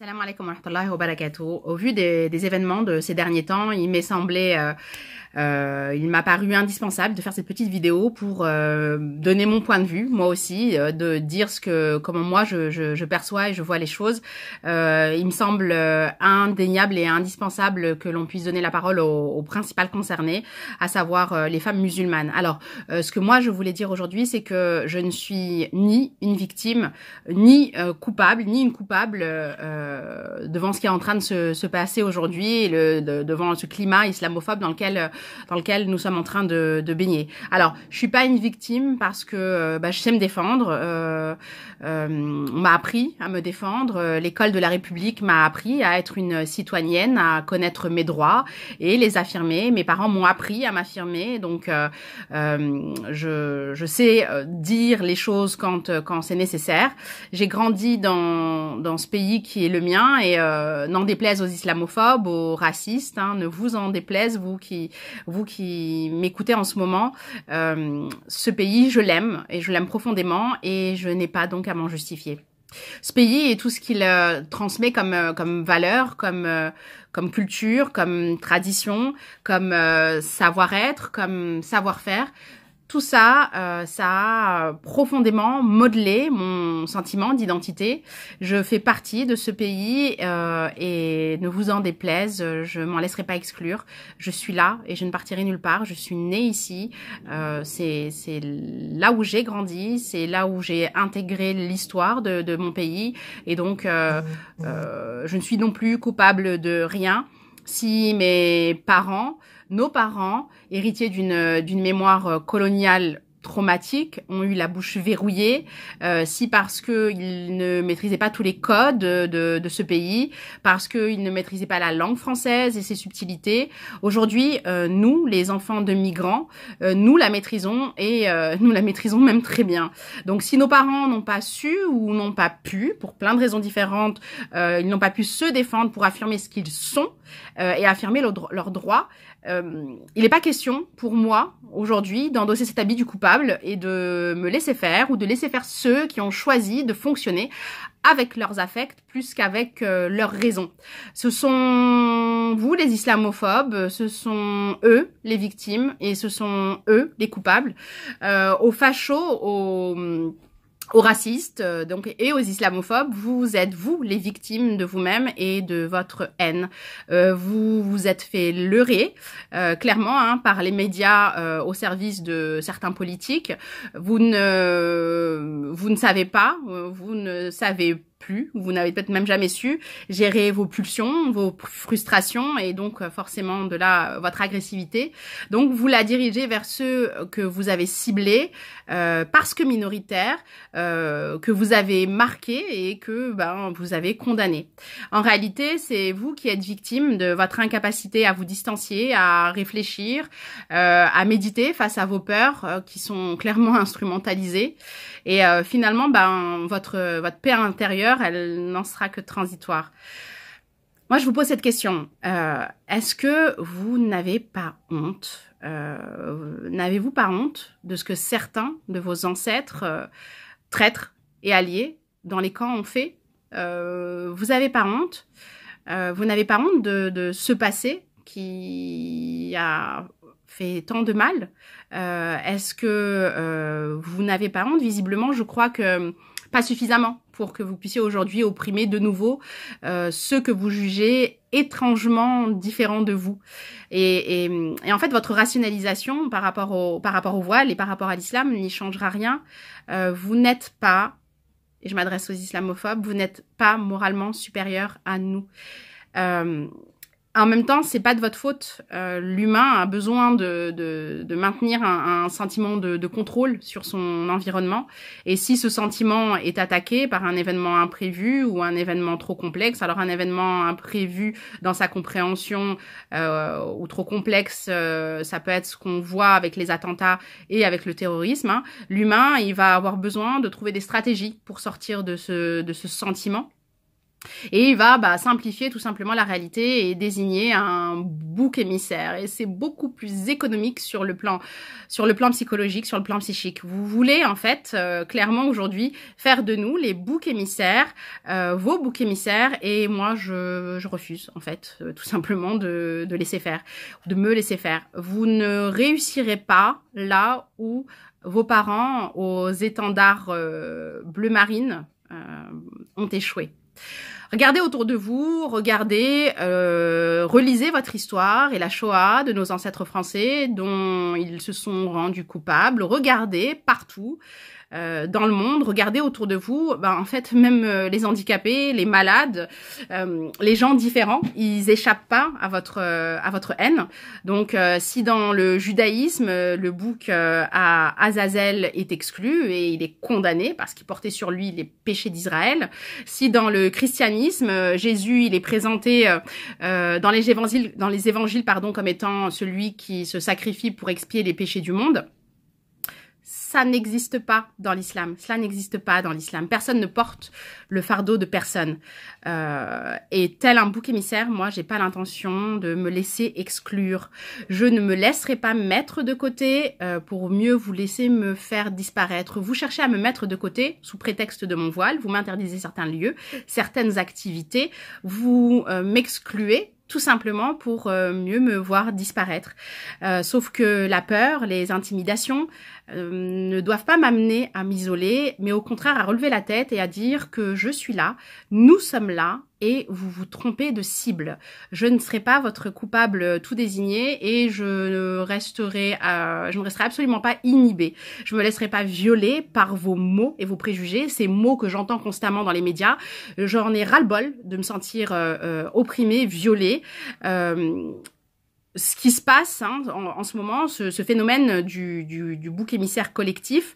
Salam Au vu des, événements de ces derniers temps, il m'est semblé, euh, euh, il m'a paru indispensable de faire cette petite vidéo pour euh, donner mon point de vue, moi aussi, euh, de dire ce que, comment moi je, perçois et je vois les choses. il me semble indéniable et indispensable que l'on puisse donner la parole aux, aux principales concernées, à savoir les femmes musulmanes. Alors, ce que moi je voulais dire aujourd'hui, c'est que je ne suis ni une victime, ni coupable, ni une coupable euh, devant ce qui est en train de se, se passer aujourd'hui et le, devant ce climat islamophobe dans lequel, euh, dans lequel nous sommes en train de, de baigner. Alors, je suis pas une victime parce que euh, bah, je sais me défendre. Euh, on m'a appris à me défendre. L'école de la République m'a appris à être une citoyenne, à connaître mes droits et les affirmer. Mes parents m'ont appris à m'affirmer, donc je, je sais dire les choses quand, quand c'est nécessaire. J'ai grandi dans, dans ce pays qui est le mien. Et euh, n'en déplaise aux islamophobes, aux racistes, hein, ne vous en déplaise, vous qui, vous qui m'écoutez en ce moment. Euh, ce pays, je l'aime et je l'aime profondément et je n'ai pas donc à m'en justifier. Ce pays et tout ce qu'il euh, transmet comme, comme valeur, comme, comme culture, comme tradition, comme savoir-être, comme savoir-faire, tout ça, euh, ça a euh, profondément modelé mon sentiment d'identité. Je fais partie de ce pays euh, et ne vous en déplaise, je m'en laisserai pas exclure. Je suis là et je ne partirai nulle part. Je suis née ici. c'est là où j'ai grandi, c'est là où j'ai intégré l'histoire de, de, mon pays et donc je ne suis non plus coupable de rien. Si mes parents nos parents, héritiers d'une euh, d'une mémoire euh, coloniale traumatique, ont eu la bouche verrouillée, euh, si parce qu'ils ne maîtrisaient pas tous les codes de, de, ce pays, parce qu'ils ne maîtrisaient pas la langue française et ses subtilités. Aujourd'hui, nous, les enfants de migrants, nous la maîtrisons et nous la maîtrisons même très bien. Donc si nos parents n'ont pas su ou n'ont pas pu, pour plein de raisons différentes, ils n'ont pas pu se défendre pour affirmer ce qu'ils sont et affirmer leurs droits, euh, il n'est pas question pour moi aujourd'hui d'endosser cet habit du coupable et de me laisser faire ou de laisser faire ceux qui ont choisi de fonctionner avec leurs affects plus qu'avec euh, leurs raisons. Ce sont vous les islamophobes, ce sont eux les victimes et ce sont eux les coupables. Euh, aux fachos, aux aux racistes euh, donc et aux islamophobes, vous êtes vous les victimes de vous-même et de votre haine. Euh, vous vous êtes fait leurrer euh, clairement hein, par les médias au service de certains politiques. Vous ne vous ne savez pas, vous ne savez vous n'avez peut-être même jamais su gérer vos pulsions, vos frustrations et donc euh, forcément de là euh, votre agressivité. Donc vous la dirigez vers ceux que vous avez ciblés euh, parce que minoritaires, que vous avez marqués et que ben, vous avez condamnés. En réalité, c'est vous qui êtes victime de votre incapacité à vous distancier, à réfléchir, à méditer face à vos peurs qui sont clairement instrumentalisées. Et finalement, ben, votre, votre paix intérieure elle n'en sera que transitoire. Moi, je vous pose cette question. Euh, est-ce que vous n'avez pas honte euh, N'avez-vous pas honte de ce que certains de vos ancêtres, euh, traîtres et alliés dans les camps ont fait Vous n'avez pas honte Vous n'avez pas honte de, ce passé qui a fait tant de mal Est-ce que vous n'avez pas honte Visiblement, je crois que pas suffisamment pour que vous puissiez aujourd'hui opprimer de nouveau euh, ceux que vous jugez étrangement différents de vous. Et, en fait, votre rationalisation par rapport au, par rapport au voile et par rapport à l'islam n'y changera rien. Euh, vous n'êtes pas, et je m'adresse aux islamophobes, vous n'êtes pas moralement supérieur à nous. Euh, en même temps, c'est pas de votre faute. Euh, l'humain a besoin de, maintenir un, sentiment de, contrôle sur son environnement. Et si ce sentiment est attaqué par un événement imprévu ou un événement trop complexe, alors un événement imprévu dans sa compréhension euh, ou trop complexe, euh, ça peut être ce qu'on voit avec les attentats et avec le terrorisme. Hein. L'humain, il va avoir besoin de trouver des stratégies pour sortir de ce sentiment et il va bah, simplifier tout simplement la réalité et désigner un bouc émissaire. Et c'est beaucoup plus économique sur le, plan, sur le plan psychologique, sur le plan psychique. Vous voulez en fait euh, clairement aujourd'hui faire de nous les boucs émissaires, euh, vos boucs émissaires. Et moi, je, je refuse en fait euh, tout simplement de, de laisser faire, de me laisser faire. Vous ne réussirez pas là où vos parents aux étendards bleu marine ont échoué. Regardez autour de vous, regardez, euh, relisez votre histoire et la Shoah de nos ancêtres français dont ils se sont rendus coupables. Regardez partout euh, dans le monde. Regardez autour de vous, ben, en fait, même euh, les handicapés, les malades, euh, les gens différents, ils échappent pas à votre à votre haine. Donc, si dans le judaïsme, le bouc à Azazel est exclu et il est condamné parce qu'il portait sur lui les péchés d'Israël, si dans le christianisme, Jésus, il est présenté dans les évangiles dans les évangiles pardon comme étant celui qui se sacrifie pour expier les péchés du monde n'existe pas dans l'islam. Cela n'existe pas dans l'islam. Personne ne porte le fardeau de personne. Euh, et tel un bouc émissaire, moi, j'ai pas l'intention de me laisser exclure. Je ne me laisserai pas mettre de côté euh, pour mieux vous laisser me faire disparaître. Vous cherchez à me mettre de côté sous prétexte de mon voile. Vous m'interdisez certains lieux, certaines activités. Vous euh, m'excluez tout simplement pour euh, mieux me voir disparaître. Euh, sauf que la peur, les intimidations euh, ne doivent pas m'amener à m'isoler, mais au contraire à relever la tête et à dire que je suis là, nous sommes là, et vous vous trompez de cible. Je ne serai pas votre coupable tout désigné et je ne resterai, euh, je ne resterai absolument pas inhibée. Je me laisserai pas violer par vos mots et vos préjugés, ces mots que j'entends constamment dans les médias. J'en ai ras-le-bol de me sentir euh, euh, opprimée, violée. ce qui se passe hein, en, ce moment, ce, phénomène du, du bouc émissaire collectif,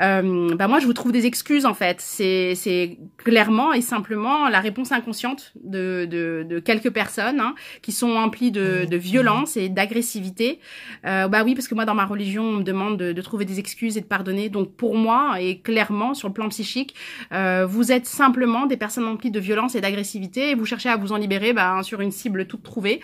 euh, bah, moi je vous trouve des excuses en fait. C'est clairement et simplement la réponse inconsciente de, de, de quelques personnes hein, qui sont emplies de, de violence et d'agressivité. Euh, bah oui parce que moi dans ma religion on me demande de, de, trouver des excuses et de pardonner. Donc pour moi et clairement sur le plan psychique, euh, vous êtes simplement des personnes emplies de violence et d'agressivité et vous cherchez à vous en libérer bah, hein, sur une cible toute trouvée.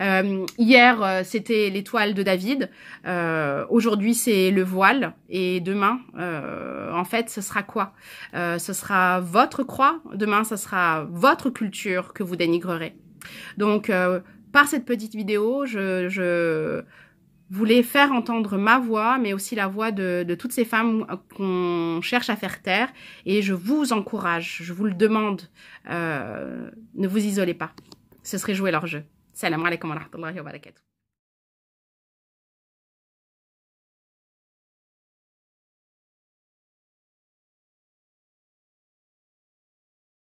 Euh, hier euh, c'était l'étoile de David, euh, aujourd'hui c'est le voile et demain euh, euh, en fait, ce sera quoi euh, Ce sera votre croix, demain, ce sera votre culture que vous dénigrerez. Donc, euh, par cette petite vidéo, je, voulais faire entendre ma voix, mais aussi la voix de, toutes ces femmes qu'on cherche à faire taire. Et je vous encourage, je vous le demande, ne vous isolez pas. Ce serait jouer leur jeu. Salam alaikum wa rahmatullahi wa